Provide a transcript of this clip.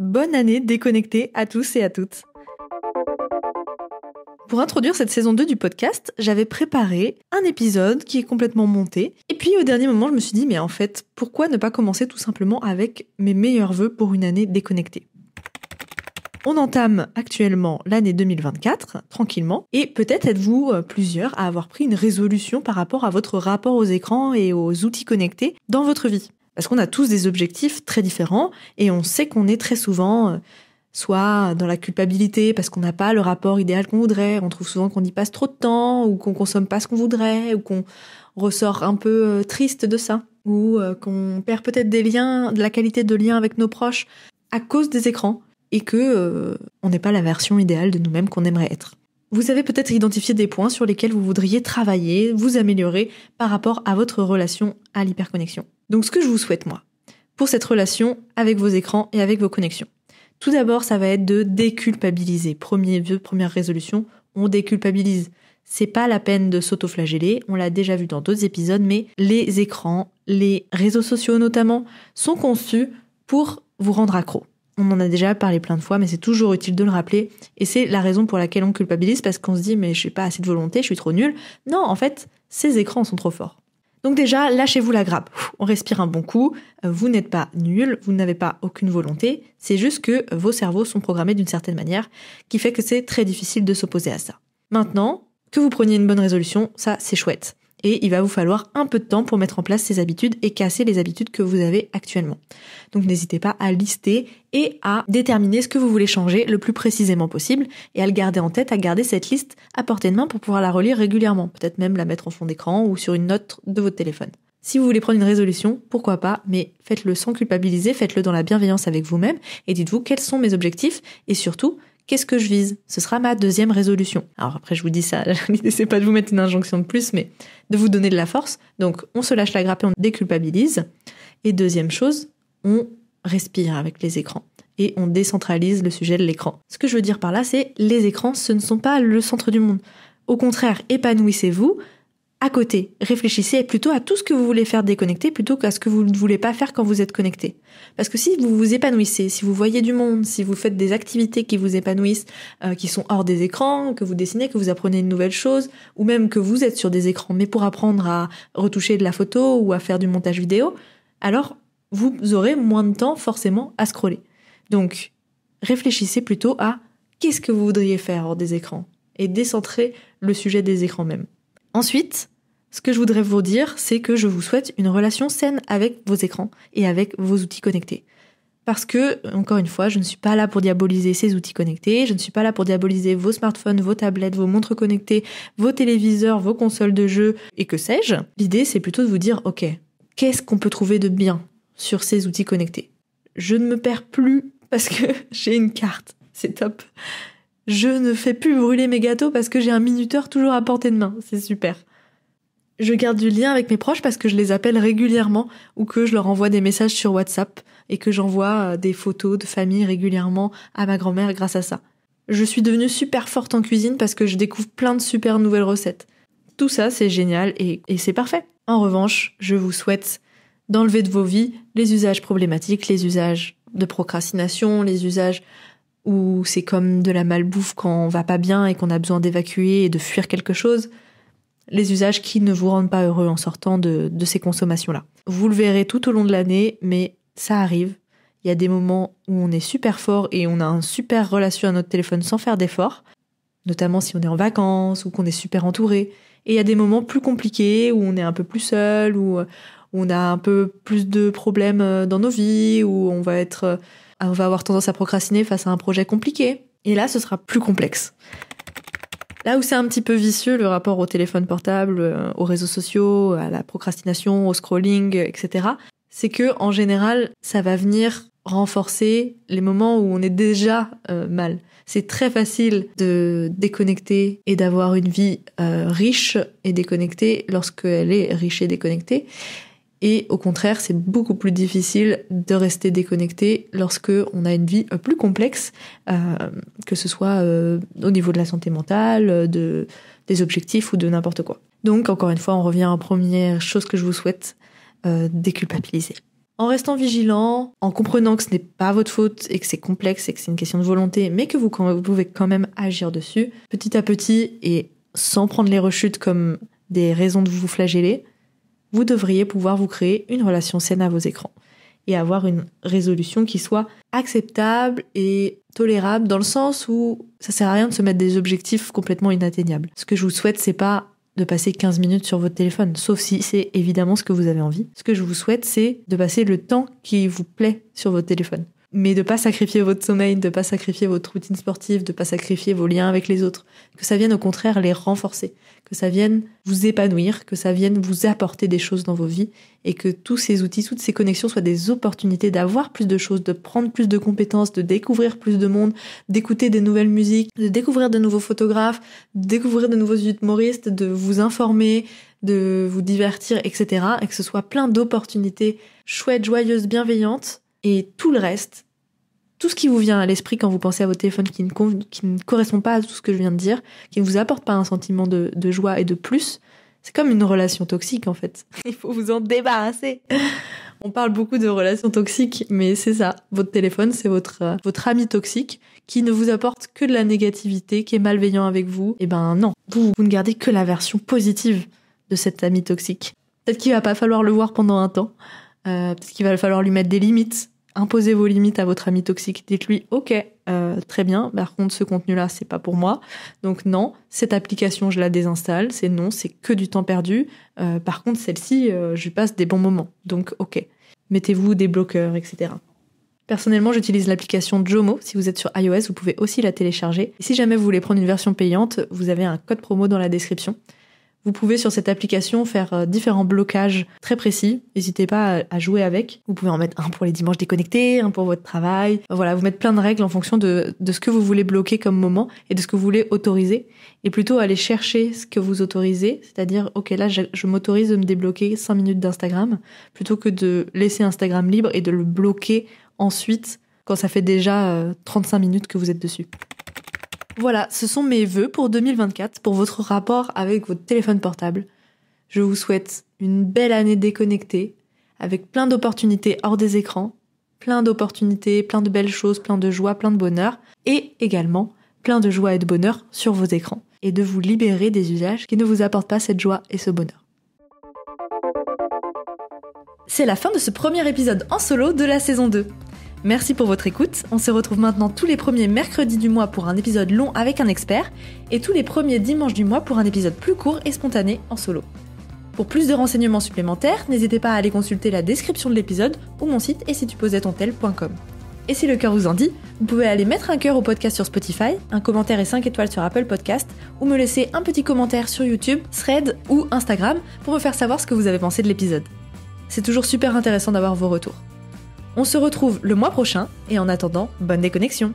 Bonne année déconnectée à tous et à toutes. Pour introduire cette saison 2 du podcast, j'avais préparé un épisode qui est complètement monté. Et puis au dernier moment, je me suis dit, mais en fait, pourquoi ne pas commencer tout simplement avec mes meilleurs voeux pour une année déconnectée on entame actuellement l'année 2024, tranquillement, et peut-être êtes-vous euh, plusieurs à avoir pris une résolution par rapport à votre rapport aux écrans et aux outils connectés dans votre vie. Parce qu'on a tous des objectifs très différents et on sait qu'on est très souvent euh, soit dans la culpabilité parce qu'on n'a pas le rapport idéal qu'on voudrait, on trouve souvent qu'on y passe trop de temps ou qu'on consomme pas ce qu'on voudrait ou qu'on ressort un peu euh, triste de ça ou euh, qu'on perd peut-être des liens, de la qualité de lien avec nos proches à cause des écrans et que on n'est pas la version idéale de nous-mêmes qu'on aimerait être. Vous avez peut-être identifié des points sur lesquels vous voudriez travailler, vous améliorer par rapport à votre relation à l'hyperconnexion. Donc ce que je vous souhaite, moi, pour cette relation avec vos écrans et avec vos connexions. Tout d'abord, ça va être de déculpabiliser. Premier vœu, première résolution, on déculpabilise. C'est pas la peine de s'autoflageller, on l'a déjà vu dans d'autres épisodes, mais les écrans, les réseaux sociaux notamment, sont conçus pour vous rendre accro. On en a déjà parlé plein de fois, mais c'est toujours utile de le rappeler. Et c'est la raison pour laquelle on culpabilise, parce qu'on se dit, mais je suis pas assez de volonté, je suis trop nul. Non, en fait, ces écrans sont trop forts. Donc déjà, lâchez-vous la grappe. On respire un bon coup. Euh, vous n'êtes pas nul, vous n'avez pas aucune volonté. C'est juste que vos cerveaux sont programmés d'une certaine manière, qui fait que c'est très difficile de s'opposer à ça. Maintenant, que vous preniez une bonne résolution, ça c'est chouette et il va vous falloir un peu de temps pour mettre en place ces habitudes et casser les habitudes que vous avez actuellement. Donc n'hésitez pas à lister et à déterminer ce que vous voulez changer le plus précisément possible et à le garder en tête, à garder cette liste à portée de main pour pouvoir la relire régulièrement, peut-être même la mettre en fond d'écran ou sur une note de votre téléphone. Si vous voulez prendre une résolution, pourquoi pas, mais faites-le sans culpabiliser, faites-le dans la bienveillance avec vous-même et dites-vous quels sont mes objectifs et surtout Qu'est-ce que je vise Ce sera ma deuxième résolution. Alors après, je vous dis ça, l'idée c'est pas de vous mettre une injonction de plus, mais de vous donner de la force. Donc, on se lâche la grappe et on déculpabilise. Et deuxième chose, on respire avec les écrans et on décentralise le sujet de l'écran. Ce que je veux dire par là, c'est les écrans, ce ne sont pas le centre du monde. Au contraire, épanouissez-vous, à côté. Réfléchissez plutôt à tout ce que vous voulez faire déconnecté plutôt qu'à ce que vous ne voulez pas faire quand vous êtes connecté. Parce que si vous vous épanouissez, si vous voyez du monde, si vous faites des activités qui vous épanouissent, euh, qui sont hors des écrans, que vous dessinez, que vous apprenez une nouvelle chose, ou même que vous êtes sur des écrans, mais pour apprendre à retoucher de la photo ou à faire du montage vidéo, alors vous aurez moins de temps forcément à scroller. Donc, réfléchissez plutôt à qu'est-ce que vous voudriez faire hors des écrans et décentrez le sujet des écrans même. Ensuite, ce que je voudrais vous dire, c'est que je vous souhaite une relation saine avec vos écrans et avec vos outils connectés. Parce que, encore une fois, je ne suis pas là pour diaboliser ces outils connectés, je ne suis pas là pour diaboliser vos smartphones, vos tablettes, vos montres connectées, vos téléviseurs, vos consoles de jeux et que sais-je. L'idée, c'est plutôt de vous dire, ok, qu'est-ce qu'on peut trouver de bien sur ces outils connectés Je ne me perds plus parce que j'ai une carte, c'est top. Je ne fais plus brûler mes gâteaux parce que j'ai un minuteur toujours à portée de main. C'est super. Je garde du lien avec mes proches parce que je les appelle régulièrement ou que je leur envoie des messages sur WhatsApp et que j'envoie euh, des photos de famille régulièrement à ma grand-mère grâce à ça. Je suis devenue super forte en cuisine parce que je découvre plein de super nouvelles recettes. Tout ça, c'est génial et, et c'est parfait. En revanche, je vous souhaite d'enlever de vos vies les usages problématiques, les usages de procrastination, les usages ou c'est comme de la malbouffe quand on va pas bien et qu'on a besoin d'évacuer et de fuir quelque chose, les usages qui ne vous rendent pas heureux en sortant de, de ces consommations-là. Vous le verrez tout au long de l'année, mais ça arrive. Il y a des moments où on est super fort et on a une super relation à notre téléphone sans faire d'effort, notamment si on est en vacances ou qu'on est super entouré. Et il y a des moments plus compliqués où on est un peu plus seul, où on a un peu plus de problèmes euh, dans nos vies, où on va être euh, ah, on va avoir tendance à procrastiner face à un projet compliqué. Et là, ce sera plus complexe. Là où c'est un petit peu vicieux, le rapport au téléphone portable, euh, aux réseaux sociaux, à la procrastination, au scrolling, euh, etc., c'est que, en général, ça va venir renforcer les moments où on est déjà euh, mal. C'est très facile de déconnecter et d'avoir une vie riche et déconnectée lorsqu'elle est riche et déconnectée. Et au contraire, c'est beaucoup plus difficile de rester déconnecté lorsque on a une vie euh, plus complexe, euh, que ce soit euh, au niveau de la santé mentale, de, des objectifs ou de n'importe quoi. Donc, encore une fois, on revient à la première chose que je vous souhaite, déculpabiliser. En restant vigilant, en comprenant que ce n'est pas votre faute et que c'est complexe et que c'est une question de volonté, mais que vous pouvez quand même agir dessus, petit à petit et sans prendre les rechutes comme des raisons de vous flageller, vous devriez pouvoir vous créer une relation saine à vos écrans et avoir une résolution qui soit acceptable et tolérable dans le sens où ça sert à rien de se mettre des objectifs complètement inatteignables. Ce que je vous souhaite, c'est pas de passer 15 minutes sur votre téléphone, sauf si c'est évidemment ce que vous avez envie. Ce que je vous souhaite, c'est de passer le temps qui vous plaît sur votre téléphone mais de pas sacrifier votre sommeil, de pas sacrifier votre routine sportive, de pas sacrifier vos liens avec les autres, que ça vienne au contraire les renforcer, que ça vienne vous épanouir, que ça vienne vous apporter des choses dans vos vies et que tous ces outils, toutes ces connexions soient des opportunités d'avoir plus de choses, de prendre plus de compétences, de découvrir plus de monde, d'écouter des nouvelles musiques, de découvrir de nouveaux photographes, de découvrir de nouveaux humoristes, de vous informer, de vous divertir, etc. et que ce soit plein d'opportunités chouettes, joyeuses, bienveillantes et tout le reste, tout ce qui vous vient à l'esprit quand vous pensez à votre téléphone qui ne, correspond pas à tout ce que je viens de dire, qui ne vous apporte pas un sentiment de, joie et de plus, c'est comme une relation toxique en fait. Il faut vous en débarrasser. On parle beaucoup de relations toxiques, mais c'est ça. Votre téléphone, c'est votre, euh, votre ami toxique qui ne vous apporte que de la négativité, qui est malveillant avec vous. Eh ben non, vous, vous ne gardez que la version positive de cet ami toxique. Peut-être qu'il va pas falloir le voir pendant un temps, euh, parce qu'il va falloir lui mettre des limites. Imposez vos limites à votre ami toxique. Dites-lui, ok, euh, très bien. Par contre, ce contenu-là, c'est pas pour moi. Donc non, cette application, je la désinstalle. C'est non, c'est que du temps perdu. Euh, par contre, celle-ci, je lui passe des bons moments. Donc ok. Mettez-vous des bloqueurs, etc. Personnellement, j'utilise l'application Jomo. Si vous êtes sur iOS, vous pouvez aussi la télécharger. si jamais vous voulez prendre une version payante, vous avez un code promo dans la description. Vous pouvez sur cette application faire euh, différents blocages très précis. N'hésitez pas à jouer avec. Vous pouvez en mettre un pour les dimanches déconnectés, un pour votre travail. Voilà, vous mettez plein de règles en fonction de, ce que vous voulez bloquer comme moment et de ce que vous voulez autoriser. Et plutôt aller chercher ce que vous autorisez, c'est-à-dire, ok, là, je, je m'autorise de me débloquer 5 minutes d'Instagram, plutôt que de laisser Instagram libre et de le bloquer ensuite quand ça fait déjà 35 euh, minutes que vous êtes dessus. Voilà, ce sont mes vœux pour 2024, pour votre rapport avec votre téléphone portable. Je vous souhaite une belle année déconnectée, avec plein d'opportunités hors des écrans, plein d'opportunités, plein de belles choses, plein de joie, plein de bonheur, et également plein de joie et de bonheur sur vos écrans, et de vous libérer des usages qui ne vous apportent pas cette joie et ce bonheur. C'est la fin de ce premier épisode en solo de la saison 2. Merci pour votre écoute. On se retrouve maintenant tous les premiers mercredis du mois pour un épisode long avec un expert et tous les premiers dimanches du mois pour un épisode plus court et spontané en solo. Pour plus de renseignements supplémentaires, n'hésitez pas à aller consulter la description de l'épisode ou mon site et si tu posais ton tel.com. Et si le cœur vous en dit, vous pouvez aller mettre un cœur au podcast sur Spotify, un commentaire et 5 étoiles sur Apple Podcast, ou me laisser un petit commentaire sur YouTube, Thread ou Instagram pour me faire savoir ce que vous avez pensé de l'épisode. C'est toujours super intéressant d'avoir vos retours. On se retrouve le mois prochain et en attendant, bonne déconnexion